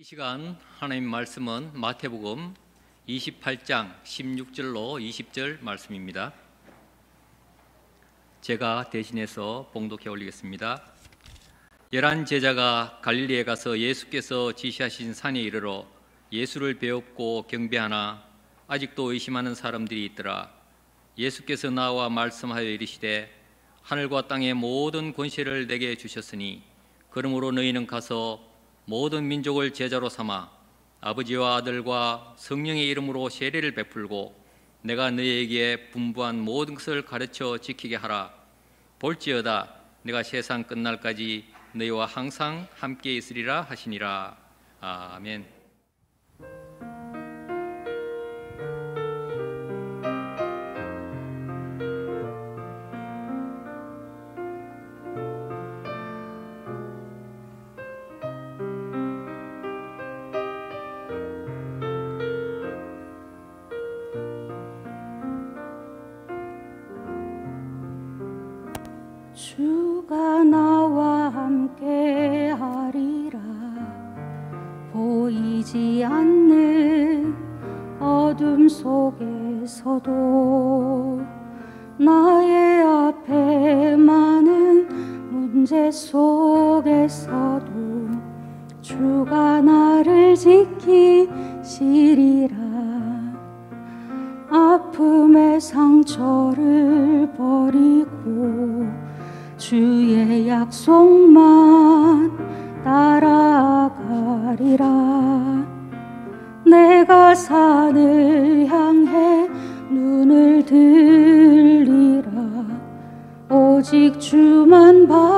이 시간 하나님 말씀은 마태복음 28장 16절로 20절 말씀입니다. 제가 대신해서 봉독해 올리겠습니다. 열한 제자가 갈릴리에 가서 예수께서 지시하신 산에 이르러 예수를 배웠고 경배하나 아직도 의심하는 사람들이 있더라. 예수께서 나와 말씀하여 이르시되 하늘과 땅의 모든 권세를 내게 주셨으니 그러므로 너희는 가서 모든 민족을 제자로 삼아 아버지와 아들과 성령의 이름으로 세례를 베풀고 내가 너희에게 분부한 모든 것을 가르쳐 지키게 하라 볼지어다 내가 세상 끝날까지 너희와 항상 함께 있으리라 하시니라 아멘 속에서도 오직 주만 봐.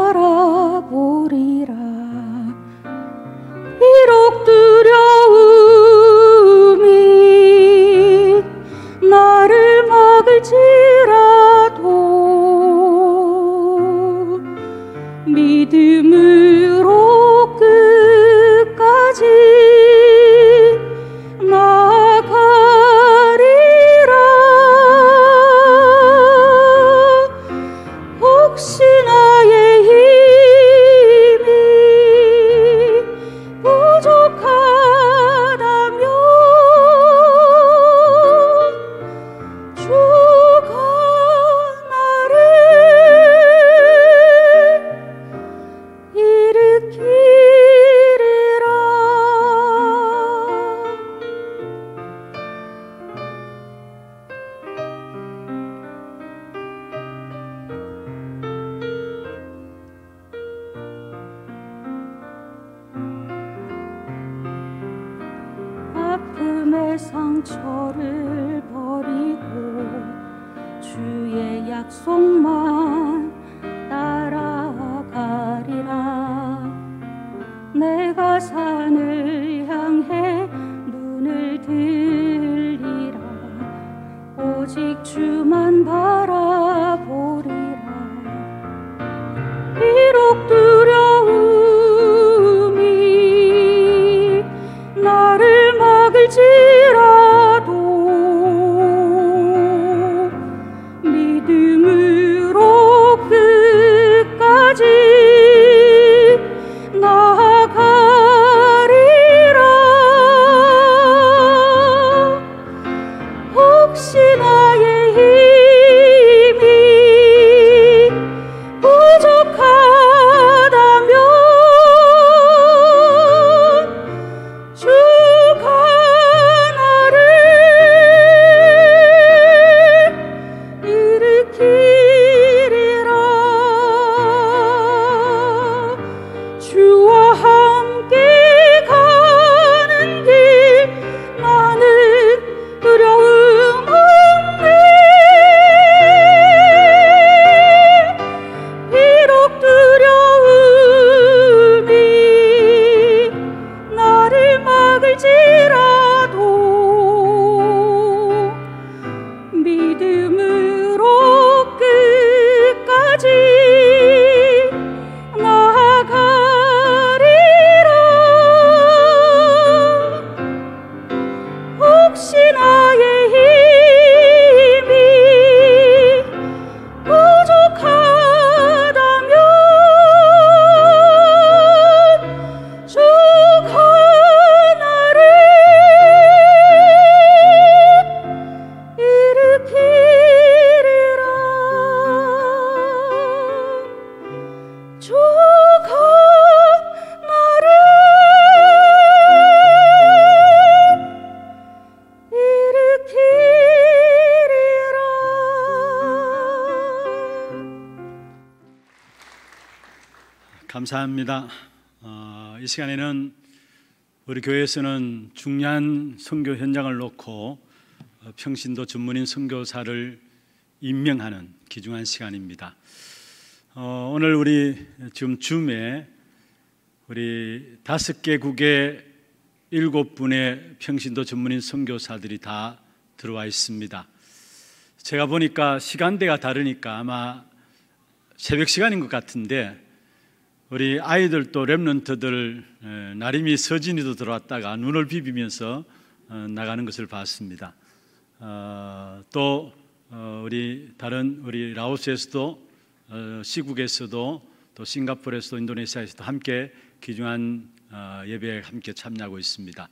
감사합니다. 어, 이 시간에는 우리 교회에서는 중요한 선교 현장을 놓고 어, 평신도 전문인 선교사를 임명하는 귀중한 시간입니다. 어, 오늘 우리 지금 줌에 우리 다섯 개국의 일곱 분의 평신도 전문인 선교사들이 다 들어와 있습니다. 제가 보니까 시간대가 다르니까 아마 새벽 시간인 것 같은데 우리 아이들 도 랩런트들 나림이 서진이도 들어왔다가 눈을 비비면서 어, 나가는 것을 봤습니다. 어, 또 어, 우리 다른 우리 라오스에서도 시국에서도 또 싱가포르에서도 인도네시아에서도 함께 귀중한 예배에 함께 참여하고 있습니다.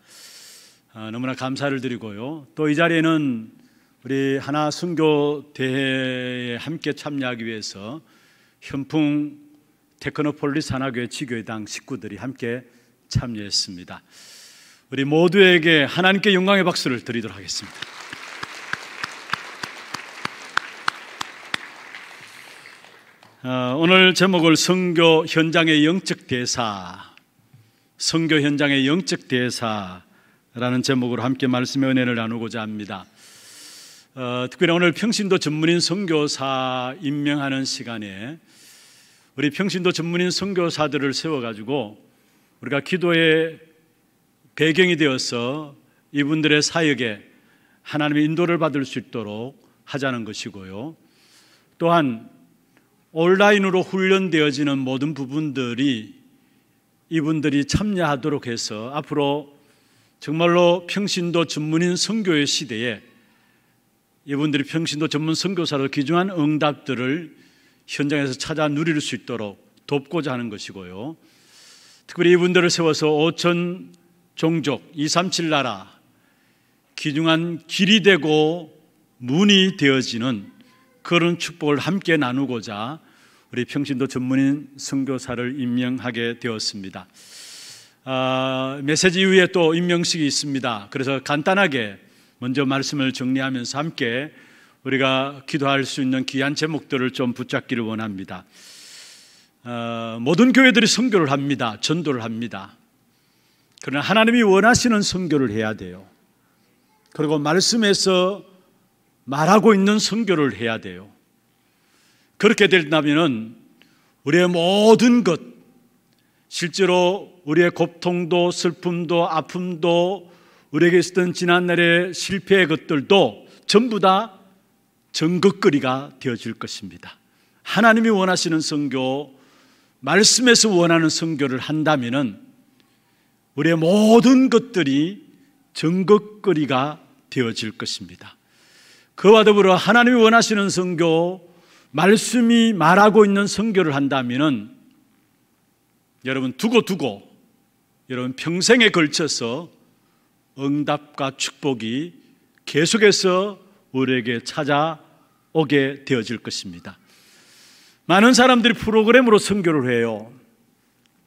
너무나 감사를 드리고요. 또 이 자리에는 우리 하나 순교 대회에 함께 참여하기 위해서 현풍 테크노폴리 산하교회 지교회당 식구들이 함께 참여했습니다. 우리 모두에게 하나님께 영광의 박수를 드리도록 하겠습니다. 어, 오늘 제목을 성교 현장의 영적 대사, 성교 현장의 영적 대사라는 제목으로 함께 말씀의 은혜를 나누고자 합니다. 어, 특별히 오늘 평신도 전문인 선교사 임명하는 시간에 우리 평신도 전문인 선교사들을 세워가지고 우리가 기도의 배경이 되어서 이분들의 사역에 하나님의 인도를 받을 수 있도록 하자는 것이고요. 또한 온라인으로 훈련되어지는 모든 부분들이 이분들이 참여하도록 해서 앞으로 정말로 평신도 전문인 선교의 시대에 이분들이 평신도 전문 선교사로 귀중한 응답들을 현장에서 찾아 누릴 수 있도록 돕고자 하는 것이고요. 특별히 이분들을 세워서 5천 종족, 237 나라 귀중한 길이 되고 문이 되어지는 그런 축복을 함께 나누고자 우리 평신도 전문인 선교사를 임명하게 되었습니다. 아, 메시지 이후에 또 임명식이 있습니다. 그래서 간단하게 먼저 말씀을 정리하면서 함께 우리가 기도할 수 있는 귀한 제목들을 좀 붙잡기를 원합니다. 어, 모든 교회들이 선교를 합니다. 전도를 합니다. 그러나 하나님이 원하시는 선교를 해야 돼요. 그리고 말씀에서 말하고 있는 선교를 해야 돼요. 그렇게 된다면 우리의 모든 것 실제로 우리의 고통도 슬픔도 아픔도 우리에게 있었던 지난날의 실패의 것들도 전부 다 전극거리가 되어질 것입니다. 하나님이 원하시는 성교, 말씀에서 원하는 성교를 한다면 우리의 모든 것들이 전극거리가 되어질 것입니다. 그와 더불어 하나님이 원하시는 성교, 말씀이 말하고 있는 성교를 한다면 여러분 두고 두고 여러분 평생에 걸쳐서 응답과 축복이 계속해서 우리에게 찾아 오게 되어질 것입니다. 많은 사람들이 프로그램으로 선교를 해요.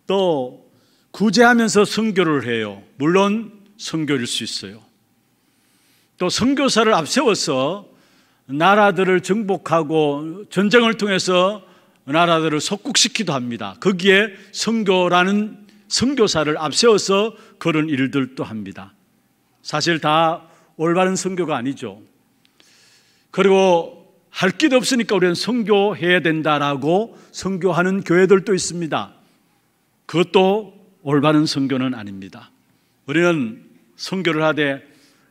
또 구제하면서 선교를 해요. 물론 선교일 수 있어요. 또 선교사를 앞세워서 나라들을 정복하고 전쟁을 통해서 나라들을 속국시키기도 합니다. 거기에 선교라는 선교사를 앞세워서 그런 일들도 합니다. 사실 다 올바른 선교가 아니죠. 그리고 할 길이 없으니까 우리는 선교해야 된다라고 선교하는 교회들도 있습니다. 그것도 올바른 선교는 아닙니다. 우리는 선교를 하되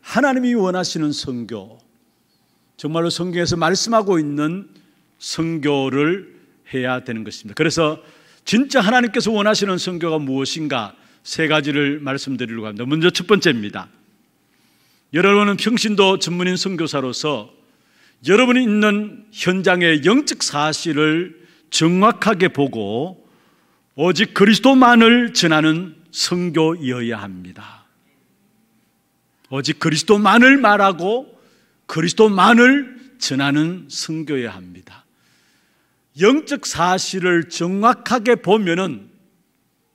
하나님이 원하시는 선교, 정말로 성경에서 말씀하고 있는 선교를 해야 되는 것입니다. 그래서 진짜 하나님께서 원하시는 선교가 무엇인가 세 가지를 말씀드리려고 합니다. 먼저 첫 번째입니다. 여러분은 평신도 전문인 선교사로서 여러분이 있는 현장의 영적 사실을 정확하게 보고 오직 그리스도만을 전하는 성교이어야 합니다. 오직 그리스도만을 말하고 그리스도만을 전하는 성교여야 합니다. 영적 사실을 정확하게 보면은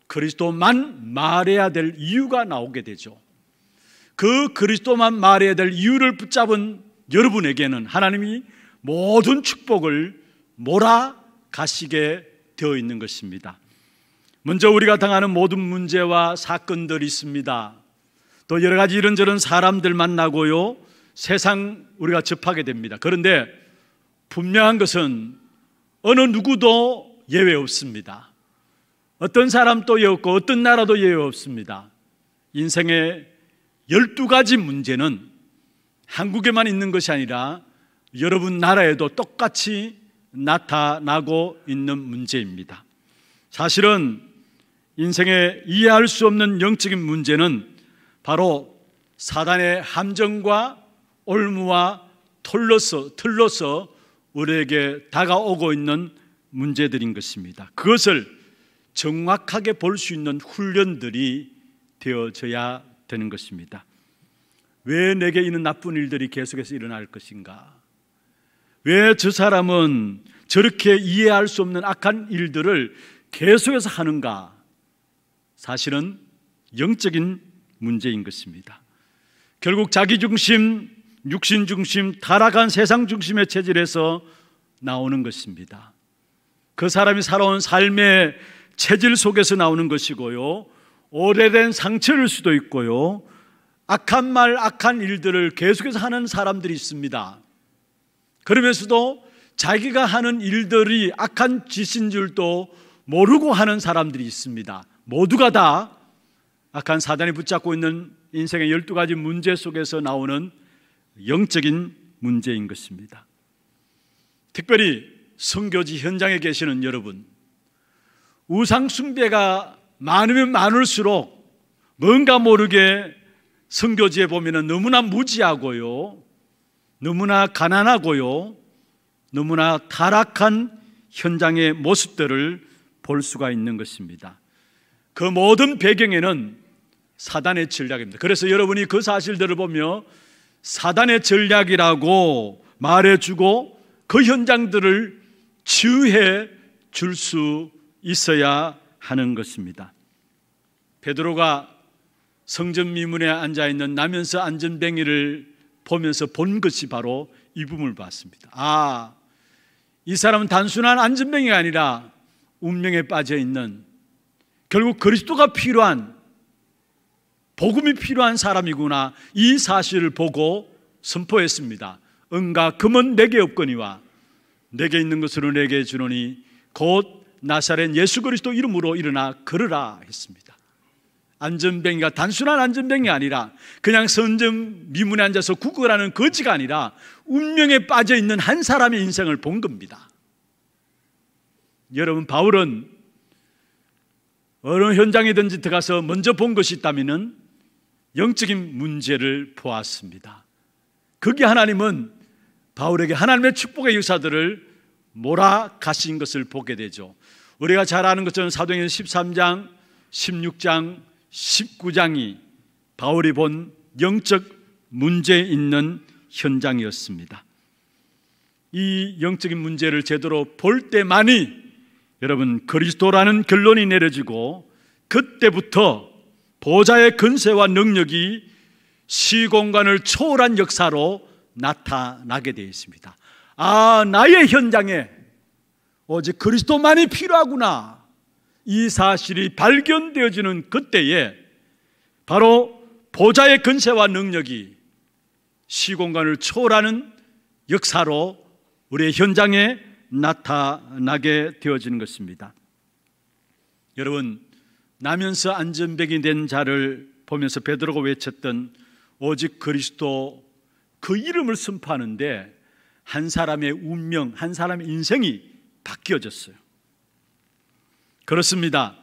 그리스도만 말해야 될 이유가 나오게 되죠. 그 그리스도만 말해야 될 이유를 붙잡은 여러분에게는 하나님이 모든 축복을 몰아가시게 되어 있는 것입니다. 먼저 우리가 당하는 모든 문제와 사건들이 있습니다. 또 여러 가지 이런저런 사람들 만나고요. 세상 우리가 접하게 됩니다. 그런데 분명한 것은 어느 누구도 예외 없습니다. 어떤 사람도 예외 없고 어떤 나라도 예외 없습니다. 인생의 열두 가지 문제는 한국에만 있는 것이 아니라 여러분 나라에도 똑같이 나타나고 있는 문제입니다. 사실은 인생에 이해할 수 없는 영적인 문제는 바로 사단의 함정과 올무와 털로서, 틀로서 우리에게 다가오고 있는 문제들인 것입니다. 그것을 정확하게 볼 수 있는 훈련들이 되어져야 되는 것입니다. 왜 내게 있는 나쁜 일들이 계속해서 일어날 것인가? 왜 저 사람은 저렇게 이해할 수 없는 악한 일들을 계속해서 하는가? 사실은 영적인 문제인 것입니다. 결국 자기 중심, 육신 중심, 타락한 세상 중심의 체질에서 나오는 것입니다. 그 사람이 살아온 삶의 체질 속에서 나오는 것이고요. 오래된 상처일 수도 있고요. 악한 말, 악한 일들을 계속해서 하는 사람들이 있습니다. 그러면서도 자기가 하는 일들이 악한 짓인 줄도 모르고 하는 사람들이 있습니다. 모두가 다 악한 사단이 붙잡고 있는 인생의 12가지 문제 속에서 나오는 영적인 문제인 것입니다. 특별히 선교지 현장에 계시는 여러분, 우상숭배가 많으면 많을수록 뭔가 모르게 성교지에보면 너무나 무지하고요. 너무나 가난하고요. 너무나 타락한 현장의 모습들을 볼 수가 있는 것입니다. 그 모든 배경에는 사단의 전략입니다. 그래서 여러분이 그 사실들을 보며 사단의 전략이라고 말해주고 그 현장들을 치유해 줄 수 있어야 하는 것입니다. 베드로가 성전 미문에 앉아 있는 나면서 안전뱅이를 보면서 본 것이 바로 이 부분을 봤습니다. 아, 이 사람은 단순한 안전뱅이가 아니라 운명에 빠져 있는 결국 그리스도가 필요한 복음이 필요한 사람이구나 이 사실을 보고 선포했습니다. 은과 금은 내게 없거니와 내게 있는 것으로 내게 주노니 곧 나사렛 예수 그리스도 이름으로 일어나 걸으라 했습니다. 안전병이가 단순한 안전병이 아니라 그냥 선정 미문에 앉아서 구걸하는 거지가 아니라 운명에 빠져 있는 한 사람의 인생을 본 겁니다. 여러분 바울은 어느 현장이든지 들어가서 먼저 본 것이 있다면은 영적인 문제를 보았습니다. 거기 하나님은 바울에게 하나님의 축복의 유사들을 몰아가신 것을 보게 되죠. 우리가 잘 아는 것처럼 사도행전 13장, 16장, 19장이 바울이 본 영적 문제 있는 현장이었습니다. 이 영적인 문제를 제대로 볼 때만이 여러분 그리스도라는 결론이 내려지고 그때부터 보좌의 근세와 능력이 시공간을 초월한 역사로 나타나게 되어 있습니다. 아, 나의 현장에 오직 그리스도만이 필요하구나. 이 사실이 발견되어지는 그때에 바로 보좌의 근세와 능력이 시공간을 초월하는 역사로 우리의 현장에 나타나게 되어지는 것입니다. 여러분, 나면서 안전병이 된 자를 보면서 베드로가 외쳤던 오직 그리스도 그 이름을 선포하는데 한 사람의 운명, 한 사람의 인생이 바뀌어졌어요. 그렇습니다.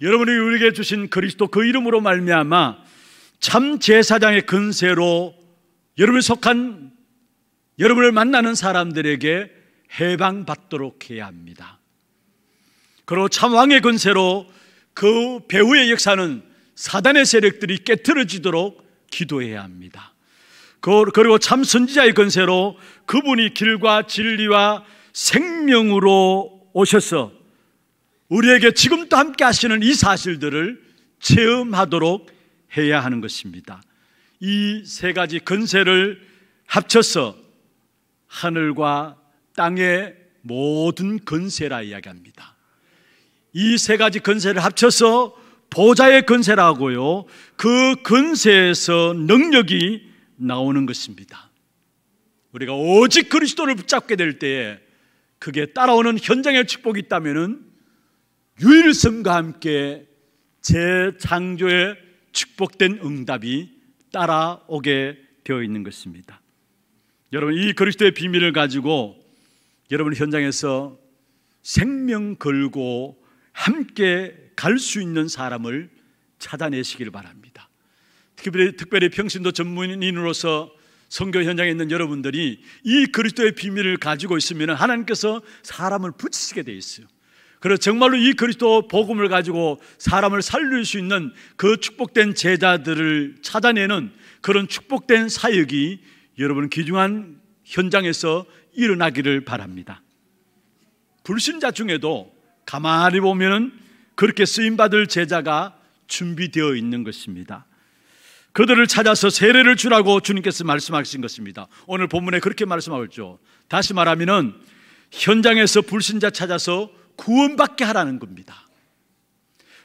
여러분이 우리에게 주신 그리스도 그 이름으로 말미암아 참 제사장의 근세로 여러분 속한 여러분을 만나는 사람들에게 해방받도록 해야 합니다. 그리고 참 왕의 근세로 그 배후의 역사는 사단의 세력들이 깨뜨려지도록 기도해야 합니다. 그, 그리고 참 선지자의 근세로 그분이 길과 진리와 생명으로 오셔서 우리에게 지금도 함께 하시는 이 사실들을 체험하도록 해야 하는 것입니다. 이 세 가지 근세를 합쳐서 하늘과 땅의 모든 근세라 이야기합니다. 이 세 가지 근세를 합쳐서 보좌의 근세라고요. 그 근세에서 능력이 나오는 것입니다. 우리가 오직 그리스도를 붙잡게 될 때에 그게 따라오는 현장의 축복이 있다면은 유일성과 함께 재창조의 축복된 응답이 따라오게 되어 있는 것입니다. 여러분 이 그리스도의 비밀을 가지고 여러분 현장에서 생명 걸고 함께 갈 수 있는 사람을 찾아내시길 바랍니다. 특별히, 특별히 평신도 전문인으로서 선교 현장에 있는 여러분들이 이 그리스도의 비밀을 가지고 있으면 하나님께서 사람을 붙이시게 돼 있어요. 그래서 정말로 이 그리스도 복음을 가지고 사람을 살릴 수 있는 그 축복된 제자들을 찾아내는 그런 축복된 사역이 여러분 귀중한 현장에서 일어나기를 바랍니다. 불신자 중에도 가만히 보면 그렇게 쓰임받을 제자가 준비되어 있는 것입니다. 그들을 찾아서 세례를 주라고 주님께서 말씀하신 것입니다. 오늘 본문에 그렇게 말씀하고 죠 다시 말하면 현장에서 불신자 찾아서 구원받게 하라는 겁니다.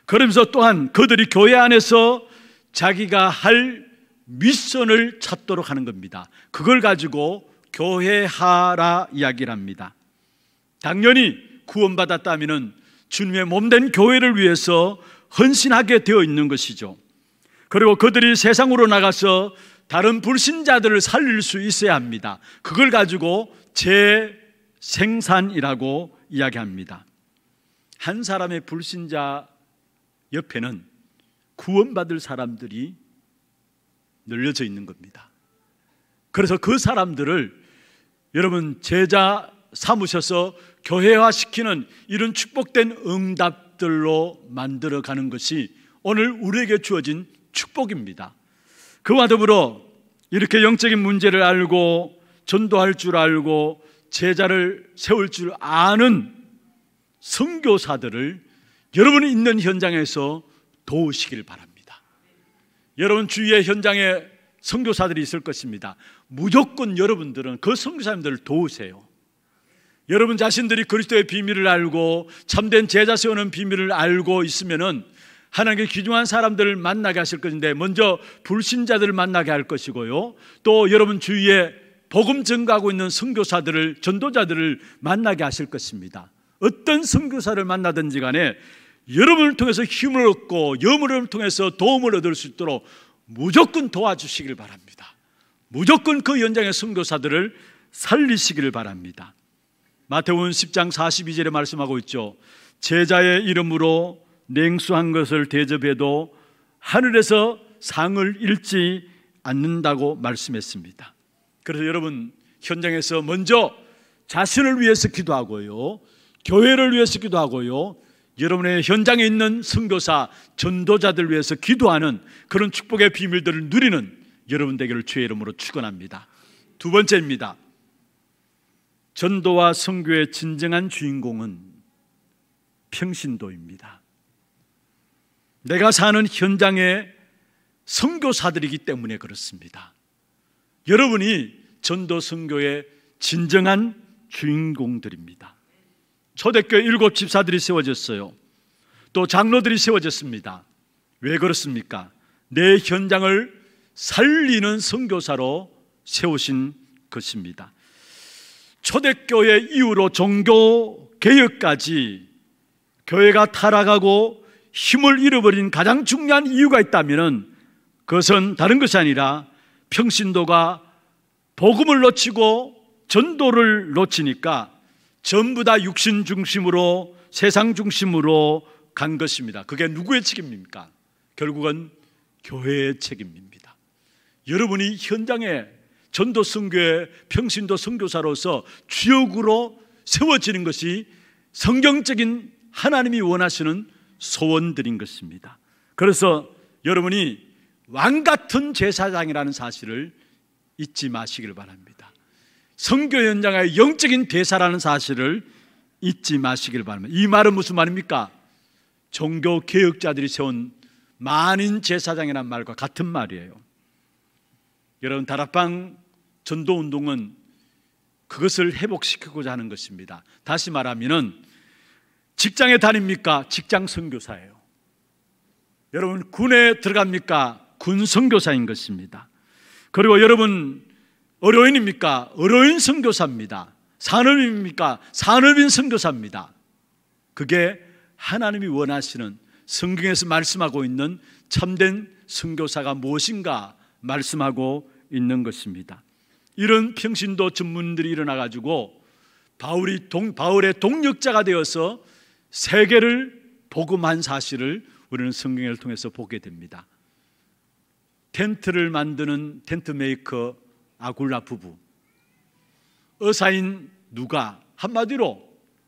그러면서 또한 그들이 교회 안에서 자기가 할 미션을 찾도록 하는 겁니다. 그걸 가지고 교회하라 이야기를 합니다. 당연히 구원받았다면 주님의 몸된 교회를 위해서 헌신하게 되어 있는 것이죠. 그리고 그들이 세상으로 나가서 다른 불신자들을 살릴 수 있어야 합니다. 그걸 가지고 재생산이라고 이야기합니다. 한 사람의 불신자 옆에는 구원받을 사람들이 늘려져 있는 겁니다. 그래서 그 사람들을 여러분 제자 삼으셔서 교회화시키는 이런 축복된 응답들로 만들어 가는 것이 오늘 우리에게 주어진 축복입니다. 그와 더불어 이렇게 영적인 문제를 알고 전도할 줄 알고 제자를 세울 줄 아는 선교사들을 여러분이 있는 현장에서 도우시길 바랍니다. 여러분 주위의 현장에 선교사들이 있을 것입니다. 무조건 여러분들은 그 선교사님들을 도우세요. 여러분 자신들이 그리스도의 비밀을 알고 참된 제자 세우는 비밀을 알고 있으면은 하나님께 귀중한 사람들을 만나게 하실 것인데 먼저 불신자들을 만나게 할 것이고요. 또 여러분 주위에 복음 증가하고 있는 선교사들을 전도자들을 만나게 하실 것입니다. 어떤 선교사를 만나든지 간에 여러분을 통해서 힘을 얻고 여물을 통해서 도움을 얻을 수 있도록 무조건 도와주시길 바랍니다. 무조건 그 현장의 선교사들을 살리시기를 바랍니다. 마태복 10장 42절에 말씀하고 있죠. 제자의 이름으로 냉수한 것을 대접해도 하늘에서 상을 잃지 않는다고 말씀했습니다. 그래서 여러분 현장에서 먼저 자신을 위해서 기도하고요. 교회를 위해서 기도하고요. 여러분의 현장에 있는 선교사, 전도자들 위해서 기도하는 그런 축복의 비밀들을 누리는 여러분 되기를 주의 이름으로 축원합니다. 두 번째입니다. 전도와 선교의 진정한 주인공은 평신도입니다. 내가 사는 현장의 선교사들이기 때문에 그렇습니다. 여러분이 전도 선교의 진정한 주인공들입니다. 초대교회 일곱 집사들이 세워졌어요. 또 장로들이 세워졌습니다. 왜 그렇습니까? 내 현장을 살리는 선교사로 세우신 것입니다. 초대교회 이후로 종교 개혁까지 교회가 타락하고 힘을 잃어버린 가장 중요한 이유가 있다면 그것은 다른 것이 아니라 평신도가 복음을 놓치고 전도를 놓치니까 전부 다 육신 중심으로 세상 중심으로 간 것입니다. 그게 누구의 책임입니까? 결국은 교회의 책임입니다. 여러분이 현장에 전도 선교의 평신도 선교사로서 주역으로 세워지는 것이 성경적인 하나님이 원하시는 소원들인 것입니다. 그래서 여러분이 왕 같은 제사장이라는 사실을 잊지 마시길 바랍니다. 성교 현장의 영적인 대사라는 사실을 잊지 마시길 바랍니다. 이 말은 무슨 말입니까? 종교 개혁자들이 세운 만인 제사장이란 말과 같은 말이에요. 여러분 다락방 전도 운동은 그것을 회복시키고자 하는 것입니다. 다시 말하면 직장에 다닙니까? 직장 선교사예요. 여러분 군에 들어갑니까? 군 선교사인 것입니다. 그리고 여러분 의료인입니까? 의료인 선교사입니다. 산업입니까 산업인 선교사입니다. 그게 하나님이 원하시는 성경에서 말씀하고 있는 참된 선교사가 무엇인가 말씀하고 있는 것입니다. 이런 평신도 전문들이 일어나 가지고 바울이 동, 바울의 동력자가 되어서 세계를 복음한 사실을 우리는 성경을 통해서 보게 됩니다. 텐트를 만드는 텐트 메이커 아굴라 부부, 의사인 누가 한마디로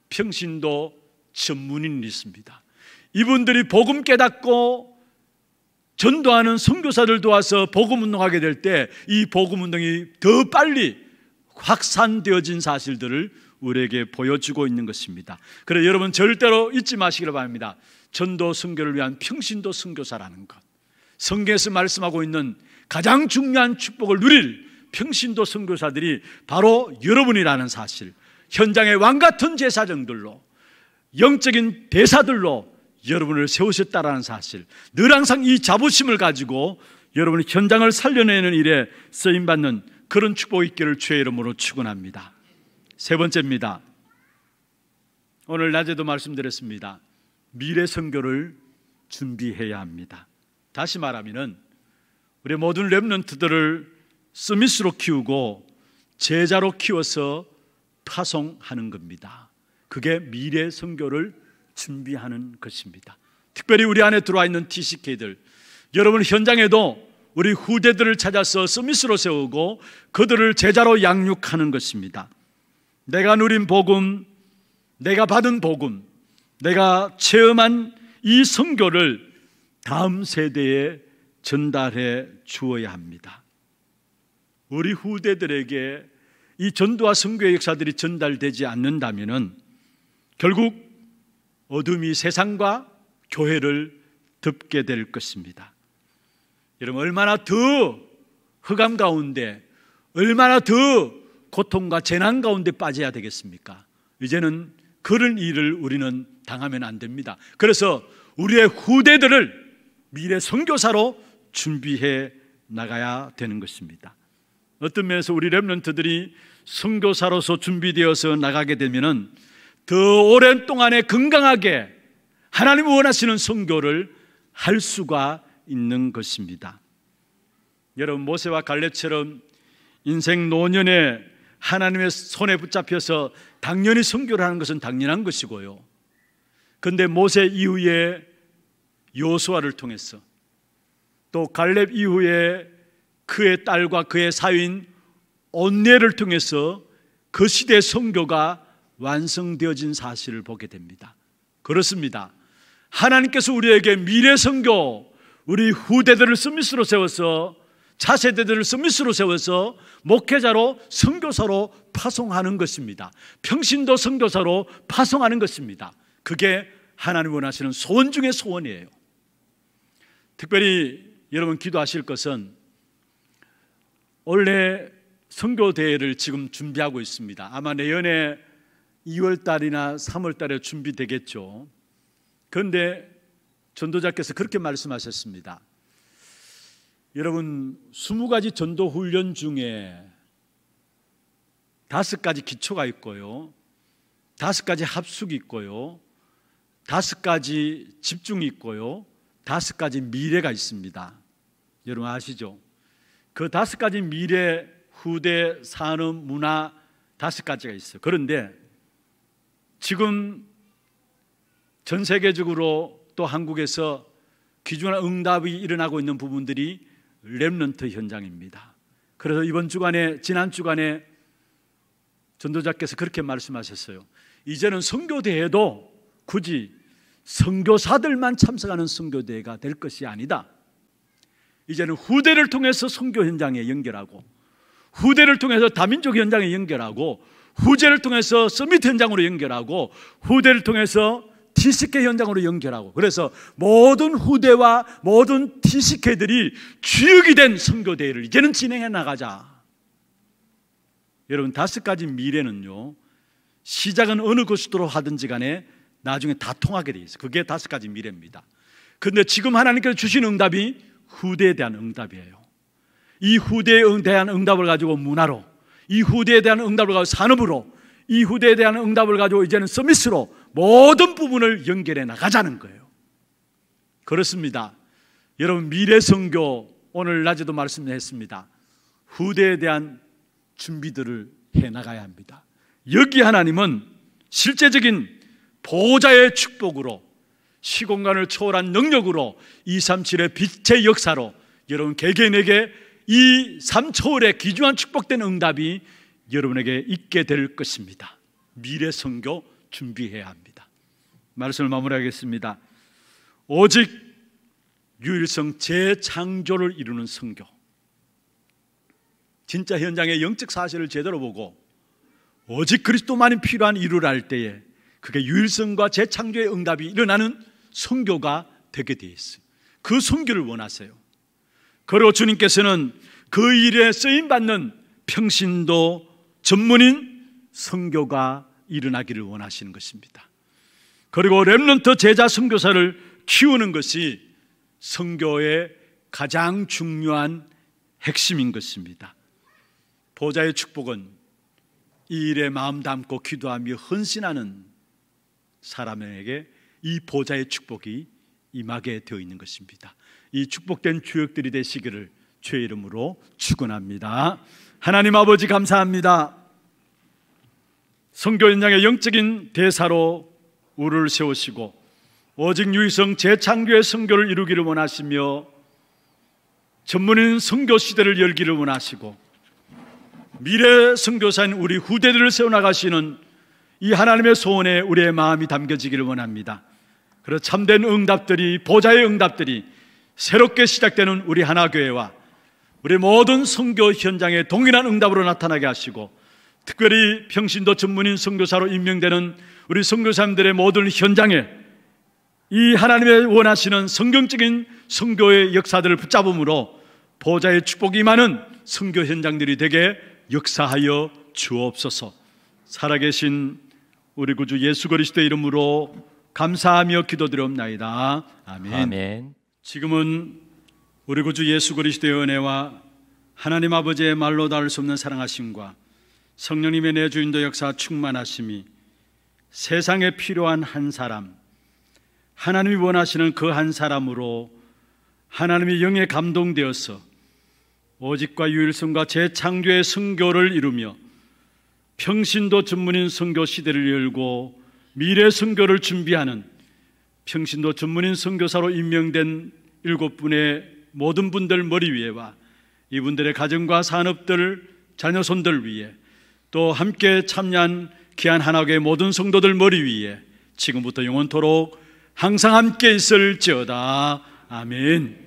평신도 전문인이 있습니다. 이분들이 복음 깨닫고 전도하는 선교사를 도와서 복음 운동하게 될 때 이 복음 운동이 더 빨리 확산되어진 사실들을 우리에게 보여주고 있는 것입니다. 그래 여러분 절대로 잊지 마시기를 바랍니다. 전도 선교를 위한 평신도 선교사라는 것. 성경에서 말씀하고 있는 가장 중요한 축복을 누릴 평신도 선교사들이 바로 여러분이라는 사실, 현장의 왕 같은 제사장들로 영적인 대사들로 여러분을 세우셨다라는 사실, 늘 항상 이 자부심을 가지고 여러분이 현장을 살려내는 일에 쓰임 받는 그런 축복이 있기를 주의 이름으로 축원합니다. 세 번째입니다. 오늘 낮에도 말씀드렸습니다. 미래 선교를 준비해야 합니다. 다시 말하면 우리 모든 렘런트들을 스미스로 키우고 제자로 키워서 파송하는 겁니다. 그게 미래 선교를 준비하는 것입니다. 특별히 우리 안에 들어와 있는 TCK들, 여러분 현장에도 우리 후대들을 찾아서 스미스로 세우고 그들을 제자로 양육하는 것입니다. 내가 누린 복음, 내가 받은 복음, 내가 체험한 이 성교를 다음 세대에 전달해 주어야 합니다. 우리 후대들에게 이 전도와 선교의 역사들이 전달되지 않는다면 결국 어둠이 세상과 교회를 덮게 될 것입니다. 여러분 얼마나 더 흑암 가운데 얼마나 더 고통과 재난 가운데 빠져야 되겠습니까? 이제는 그런 일을 우리는 당하면 안 됩니다. 그래서 우리의 후대들을 미래 선교사로 준비해 나가야 되는 것입니다. 어떤 면에서 우리 랩런트들이 선교사로서 준비되어서 나가게 되면은 더 오랜 동안에 건강하게 하나님 원하시는 선교를 할 수가 있는 것입니다. 여러분 모세와 갈렙처럼 인생 노년에 하나님의 손에 붙잡혀서 당연히 선교를 하는 것은 당연한 것이고요. 근데 모세 이후에 요수아를 통해서 또 갈렙 이후에 그의 딸과 그의 사위인 언니를 통해서 그 시대 성교가 완성되어진 사실을 보게 됩니다. 그렇습니다. 하나님께서 우리에게 미래 성교, 우리 후대들을 서밋으로 세워서 차세대들을 서밋으로 세워서 목회자로 선교사로 파송하는 것입니다. 평신도 선교사로 파송하는 것입니다. 그게 하나님 원하시는 소원 중의 소원이에요. 특별히 여러분 기도하실 것은 원래 선교 대회를 지금 준비하고 있습니다. 아마 내년에 2월 달이나 3월 달에 준비되겠죠. 그런데 전도자께서 그렇게 말씀하셨습니다. 여러분 20가지 전도 훈련 중에 다섯 가지 기초가 있고요. 다섯 가지 합숙이 있고요. 다섯 가지 집중이 있고요. 다섯 가지 미래가 있습니다. 여러분 아시죠? 그 다섯 가지 미래, 후대, 산업, 문화 다섯 가지가 있어요. 그런데 지금 전 세계적으로 또 한국에서 기준한 응답이 일어나고 있는 부분들이 랩런트 현장입니다. 그래서 이번 주간에 지난 주간에 전도자께서 그렇게 말씀하셨어요. 이제는 성교대회도 굳이 성교사들만 참석하는 성교대회가될 것이 아니다. 이제는 후대를 통해서 성교 현장에 연결하고 후대를 통해서 다민족 현장에 연결하고 후제를 통해서 서밋 현장으로 연결하고 후대를 통해서 t 스케 현장으로 연결하고 그래서 모든 후대와 모든 t 스케들이 주역이 된 선교대회를 이제는 진행해 나가자. 여러분 다섯 가지 미래는요. 시작은 어느 곳으로 하든지 간에 나중에 다 통하게 돼 있어요. 그게 다섯 가지 미래입니다. 근데 지금 하나님께서 주신 응답이 후대에 대한 응답이에요. 이 후대에 대한 응답을 가지고 문화로, 이 후대에 대한 응답을 가지고 산업으로, 이 후대에 대한 응답을 가지고 이제는 서밋으로 모든 부분을 연결해 나가자는 거예요. 그렇습니다. 여러분 미래 선교 오늘 낮에도 말씀했습니다. 후대에 대한 준비들을 해 나가야 합니다. 여기 하나님은 실제적인 보호자의 축복으로 시공간을 초월한 능력으로 237의 빛의 역사로 여러분 개개인에게 이 3초월의 귀중한 축복된 응답이 여러분에게 있게 될 것입니다. 미래 성교 준비해야 합니다. 말씀을 마무리하겠습니다. 오직 유일성 재창조를 이루는 성교 진짜 현장의 영적 사실을 제대로 보고 오직 그리스도만이 필요한 일을 할 때에 그게 유일성과 재창조의 응답이 일어나는 성교가 되게 되어 있어요. 그성교를 원하세요. 그리고 주님께서는 그 일에 쓰임 받는 평신도 전문인 선교가 일어나기를 원하시는 것입니다. 그리고 렘넌트 제자 선교사를 키우는 것이 선교의 가장 중요한 핵심인 것입니다. 보좌의 축복은 이 일에 마음 담고 기도하며 헌신하는 사람에게 이 보좌의 축복이 임하게 되어 있는 것입니다. 이 축복된 주역들이 되시기를 주의 이름으로 축원합니다. 하나님 아버지 감사합니다. 성교 인양의 영적인 대사로 우를 세우시고 오직 유희성 재창교의 성교를 이루기를 원하시며 전문인 성교 시대를 열기를 원하시고 미래 성교사인 우리 후대들을 세워나가시는 이 하나님의 소원에 우리의 마음이 담겨지기를 원합니다. 그래 참된 응답들이 보좌의 응답들이 새롭게 시작되는 우리 하나교회와 우리 모든 선교 현장에 동일한 응답으로 나타나게 하시고 특별히 평신도 전문인 선교사로 임명되는 우리 선교사님들의 모든 현장에 이 하나님의 원하시는 성경적인 선교의 역사들을 붙잡음으로 보좌의 축복이 많은 는 선교 현장들이 되게 역사하여 주옵소서. 살아계신 우리 구주 예수 그리스도의 이름으로 감사하며 기도드려옵나이다. 아멘. 아멘. 지금은 우리 구주 예수 그리스도의 은혜와 하나님 아버지의 말로 닿을 수 없는 사랑하심과 성령님의 내 주인도 역사 충만하심이 세상에 필요한 한 사람, 하나님이 원하시는 그 한 사람으로 하나님의 영에 감동되어서 오직과 유일성과 재창조의 승교를 이루며 평신도 전문인 성교 시대를 열고 미래 선교를 준비하는 평신도 전문인 선교사로 임명된 일곱 분의 모든 분들 머리 위에와 이분들의 가정과 산업들, 자녀손들 위에 또 함께 참여한 귀한 한학의 모든 성도들 머리 위에 지금부터 영원토록 항상 함께 있을지어다. 아멘.